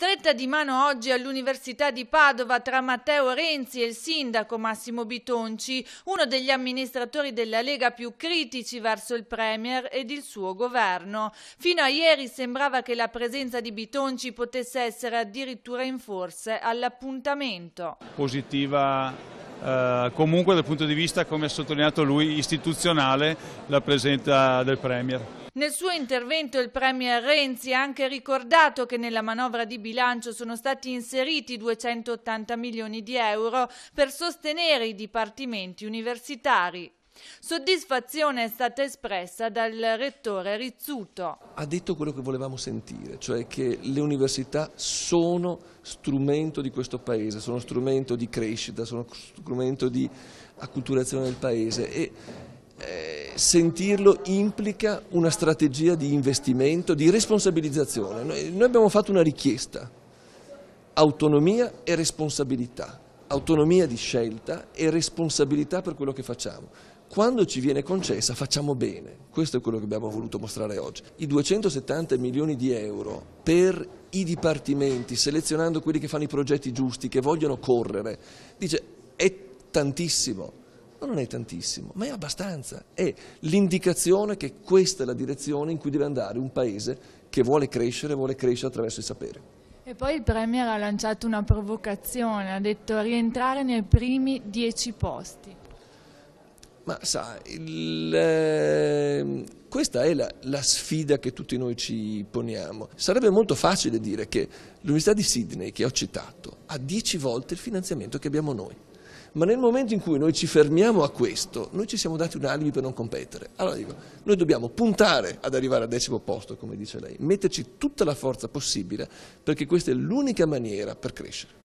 Stretta di mano oggi all'Università di Padova tra Matteo Renzi e il sindaco Massimo Bitonci, uno degli amministratori della Lega più critici verso il Premier ed il suo governo. Fino a ieri sembrava che la presenza di Bitonci potesse essere addirittura in forse all'appuntamento. Positiva eh, comunque dal punto di vista, come ha sottolineato lui, istituzionale la presenza del Premier. Nel suo intervento il Premier Renzi ha anche ricordato che nella manovra di bilancio sono stati inseriti 280 milioni di euro per sostenere i dipartimenti universitari. Soddisfazione è stata espressa dal rettore Rizzuto. Ha detto quello che volevamo sentire, cioè che le università sono strumento di questo paese, sono strumento di crescita, sono strumento di acculturazione del paese e eh, sentirlo implica una strategia di investimento, di responsabilizzazione. Noi, noi abbiamo fatto una richiesta, autonomia e responsabilità, autonomia di scelta e responsabilità per quello che facciamo quando ci viene concessa facciamo bene, questo è quello che abbiamo voluto mostrare oggi. I 270 milioni di euro per i dipartimenti, selezionando quelli che fanno i progetti giusti, che vogliono correre, dice è tantissimo ma non è tantissimo, ma è abbastanza. È l'indicazione che questa è la direzione in cui deve andare un paese che vuole crescere, vuole crescere attraverso il sapere. E poi il Premier ha lanciato una provocazione, ha detto rientrare nei primi dieci posti. Ma sa, il, eh, questa è la, la, sfida che tutti noi ci poniamo. Sarebbe molto facile dire che l'Università di Sydney, che ho citato, ha dieci volte il finanziamento che abbiamo noi. Ma nel momento in cui noi ci fermiamo a questo, noi ci siamo dati un alibi per non competere. Allora dico, noi dobbiamo puntare ad arrivare al decimo posto, come dice lei, metterci tutta la forza possibile, perché questa è l'unica maniera per crescere.